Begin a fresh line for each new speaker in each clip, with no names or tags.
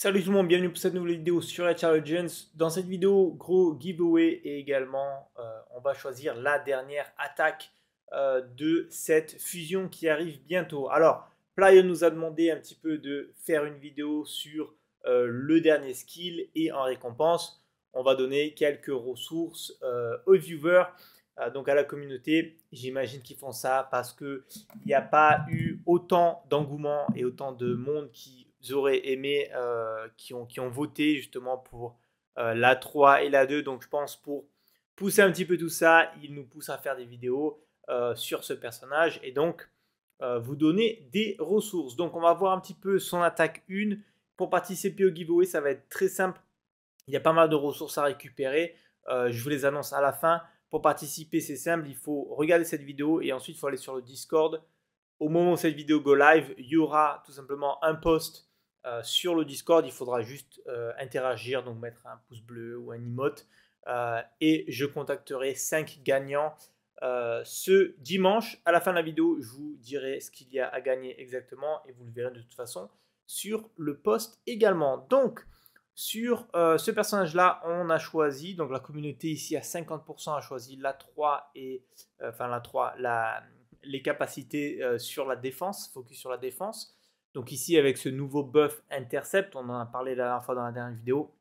Salut tout le monde, bienvenue pour cette nouvelle vidéo sur la Challenge. Dans cette vidéo, gros giveaway et également euh, on va choisir la dernière attaque euh, de cette fusion qui arrive bientôt. Alors, playon nous a demandé un petit peu de faire une vidéo sur euh, le dernier skill et en récompense, on va donner quelques ressources aux viewers, donc à la communauté. J'imagine qu'ils font ça parce qu'il n'y a pas eu autant d'engouement et autant de monde qui aurez aimé, euh, qui, ont, qui ont voté justement pour euh, la 3 et la 2. Donc je pense pour pousser un petit peu tout ça, il nous pousse à faire des vidéos euh, sur ce personnage et donc vous donner des ressources. Donc on va voir un petit peu son attaque 1. Pour participer au giveaway, ça va être très simple. Il y a pas mal de ressources à récupérer. je vous les annonce à la fin. Pour participer, c'est simple. Il faut regarder cette vidéo et ensuite il faut aller sur le Discord au moment où cette vidéo go live, il y aura tout simplement un post euh, sur le Discord, il faudra juste euh, interagir, donc mettre un pouce bleu ou un emote. Euh, et je contacterai 5 gagnants ce dimanche. À la fin de la vidéo, je vous dirai ce qu'il y a à gagner exactement et vous le verrez de toute façon sur le post également. Donc, sur ce personnage-là, on a choisi, donc la communauté ici à 50% a choisi la 3 et, enfin la 3, les capacités sur la défense, focus sur la défense. Donc ici, avec ce nouveau buff intercept, on en a parlé la dernière fois dans la dernière vidéo,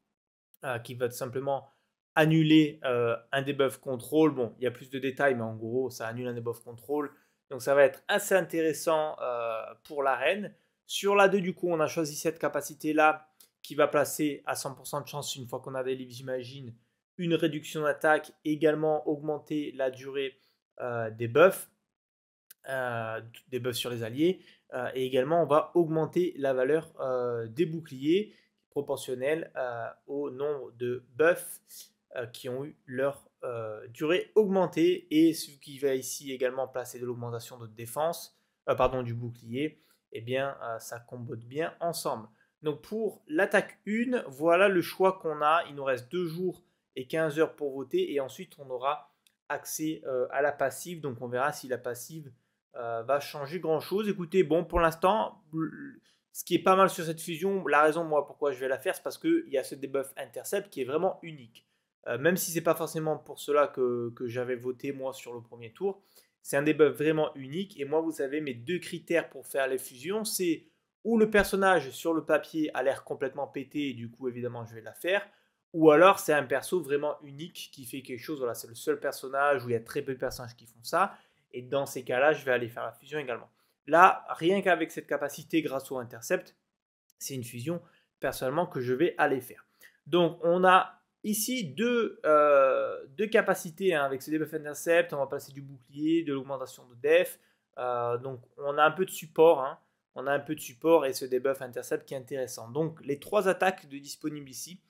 euh, qui va tout simplement annuler euh, un un debuff contrôle. Bon, il y a plus de détails, mais en gros, ça annule un debuff contrôle. Donc ça va être assez intéressant euh, pour l'arène. Sur la 2, du coup, on a choisi cette capacité-là qui va placer à 100% de chance, une fois qu'on a des livres, j'imagine, une réduction d'attaque, également augmenter la durée des buffs. Euh, des buffs sur les alliés, euh, et également on va augmenter la valeur euh, des boucliers proportionnelle au nombre de buffs qui ont eu leur durée augmentée, et ce qui va ici également placer de l'augmentation de défense, pardon, du bouclier, et eh bien ça combote bien ensemble. Donc pour l'attaque 1, voilà le choix qu'on a. Il nous reste 2 jours et 15 heures pour voter. Et ensuite, on aura accès à la passive. Donc on verra si la passive euh, va changer grand chose. Écoutez, bon, pour l'instant, ce qui est pas mal sur cette fusion, la raison, moi, pourquoi je vais la faire, c'est parce qu'il y a ce debuff intercept qui est vraiment unique. Euh, même si c'est pas forcément pour cela que, j'avais voté, moi, sur le premier tour, c'est un debuff vraiment unique. Et moi, vous savez, mes deux critères pour faire les fusions, c'est ou le personnage sur le papier a l'air complètement pété, et du coup, évidemment, je vais la faire. Ou alors c'est un perso vraiment unique qui fait quelque chose. Voilà, c'est le seul personnage où il y a très peu de personnages qui font ça. Et dans ces cas-là, je vais aller faire la fusion également. Là, rien qu'avec cette capacité grâce au intercept, c'est une fusion personnellement que je vais aller faire. Donc on a ici deux, euh, deux capacités hein. avec ce debuff intercept. On va passer du bouclier, de l'augmentation de def. Euh, donc on a un peu de support. Hein. On a un peu de support et ce debuff intercept qui est intéressant. Donc les trois attaques de disponibles ici.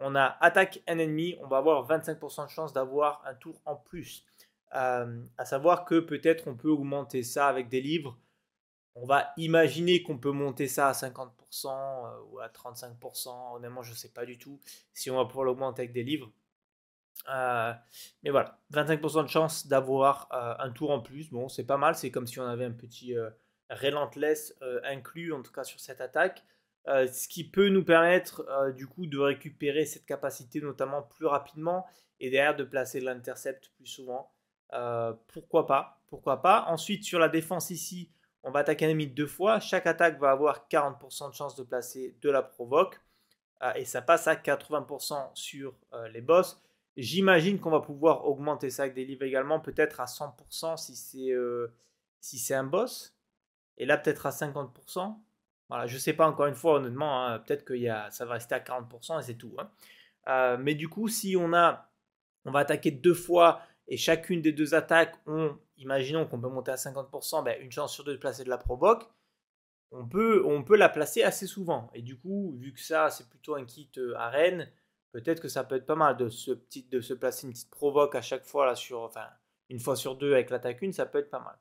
On a attaque un ennemi, on va avoir 25% de chance d'avoir un tour en plus. Euh, à savoir que peut-être on peut augmenter ça avec des livres. On va imaginer qu'on peut monter ça à 50% euh, ou à 35%. Honnêtement, je ne sais pas du tout si on va pouvoir l'augmenter avec des livres. Euh, mais voilà, 25% de chance d'avoir un tour en plus. Bon, c'est pas mal. C'est comme si on avait un petit relentless inclus, en tout cas sur cette attaque. ce qui peut nous permettre du coup de récupérer cette capacité notamment plus rapidement et derrière de placer l'intercept plus souvent. Euh, pourquoi pas Pourquoi pas Ensuite, sur la défense ici, on va attaquer un ennemi deux fois. Chaque attaque va avoir 40% de chance de placer de la provoque. Euh, et ça passe à 80% sur euh, les boss. J'imagine qu'on va pouvoir augmenter ça avec des livres également, peut-être à 100% si c'est si un boss. Et là, peut-être à 50%. Voilà, je ne sais pas encore une fois, honnêtement, hein, peut-être que ça va rester à 40% et c'est tout. Hein. mais du coup, si on a, on va attaquer deux fois et chacune des deux attaques ont, imaginons qu'on peut monter à 50%, ben une chance sur deux de placer de la provoque, on peut, on peut la placer assez souvent. Et du coup, vu que ça, c'est plutôt un kit à euh, Rennes, peut-être que ça peut être pas mal de se, petit, de se placer une petite provoque à chaque fois, là, sur, enfin, une fois sur deux avec l'attaque 1, ça peut être pas mal.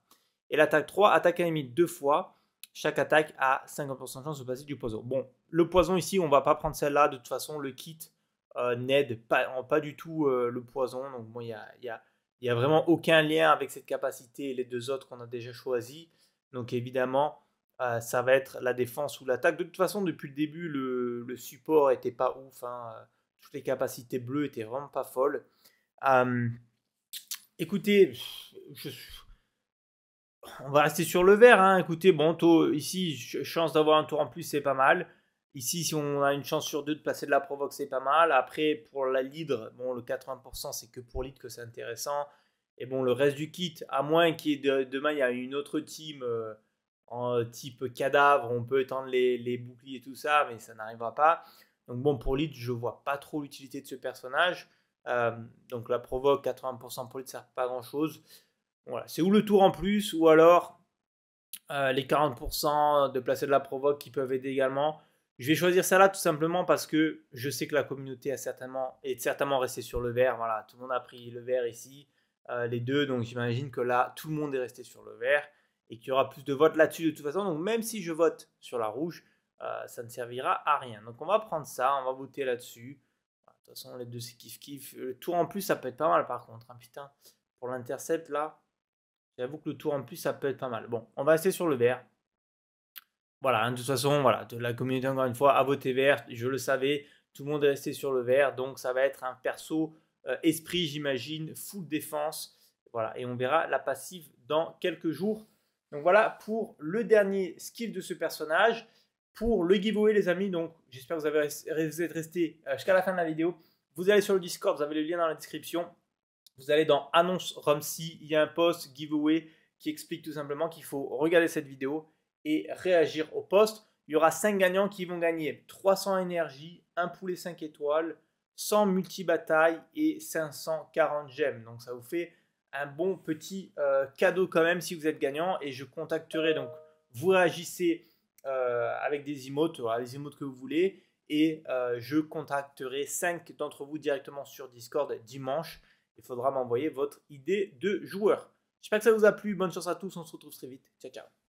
Et l'attaque 3, attaque à limite deux fois. Chaque attaque a 50% de chance de passer du poison. Bon, le poison ici, on va pas prendre celle-là. De toute façon, le kit euh, n'aide pas, pas, du tout euh, le poison. Donc bon, il y a il n'y a vraiment aucun lien avec cette capacité et les deux autres qu'on a déjà choisis. Donc évidemment, euh, ça va être la défense ou l'attaque. De toute façon, depuis le début, le, support n'était pas ouf. Hein. Toutes les capacités bleues étaient vraiment pas folles. Euh, écoutez, je, on va rester sur le vert. Hein. Écoutez, bon, ici, chance d'avoir un tour en plus, c'est pas mal. Ici, si on a une chance sur deux de placer de la provoque, c'est pas mal. Après, pour la lead, bon, le 80%, c'est que pour lead que c'est intéressant. Et bon, le reste du kit, à moins qu'il y ait demain, il y a une autre team euh, en type cadavre, on peut étendre les, boucliers et tout ça, mais ça n'arrivera pas. Donc bon, pour lead, je vois pas trop l'utilité de ce personnage. Euh, donc la provoque, 80% pour lead, ça ne sert pas grand-chose. Voilà, c'est ou le tour en plus, ou alors euh, les 40% de placer de la provoque qui peuvent aider également. Je vais choisir ça là tout simplement parce que je sais que la communauté a certainement, est certainement restée sur le vert. Voilà, tout le monde a pris le vert ici, euh, les deux. Donc j'imagine que là, tout le monde est resté sur le vert et qu'il y aura plus de votes là-dessus de toute façon. Donc même si je vote sur la rouge, euh, ça ne servira à rien. Donc on va prendre ça, on va voter là-dessus. de toute façon, les deux, c'est kiff-kiff. Le tour en plus, ça peut être pas mal par contre. un hein, putain, pour l'intercept là, j'avoue que le tour en plus, ça peut être pas mal. Bon, on va rester sur le vert voilà, hein, de toute façon, voilà, de la communauté, encore une fois, à voté vert, je le savais, tout le monde est resté sur le vert, donc ça va être un perso euh, esprit, j'imagine, full défense, voilà, et on verra la passive dans quelques jours. Donc voilà pour le dernier skill de ce personnage. Pour le giveaway, les amis, donc j'espère que vous, avez, vous êtes restés euh, jusqu'à la fin de la vidéo. Vous allez sur le Discord, vous avez le lien dans la description. Vous allez dans Annonce Romsi, il y a un post giveaway qui explique tout simplement qu'il faut regarder cette vidéo et réagir au poste. Il y aura 5 gagnants qui vont gagner 300 énergie, un poulet 5 étoiles, 100 multi-batailles et 540 gemmes. Donc ça vous fait un bon petit euh, cadeau quand même si vous êtes gagnant et je contacterai donc vous réagissez euh, avec des emotes, les emotes que vous voulez et euh, je contacterai 5 d'entre vous directement sur Discord dimanche. Il faudra m'envoyer votre idée de joueur. J'espère que ça vous a plu. Bonne chance à tous. On se retrouve très vite. Ciao, ciao.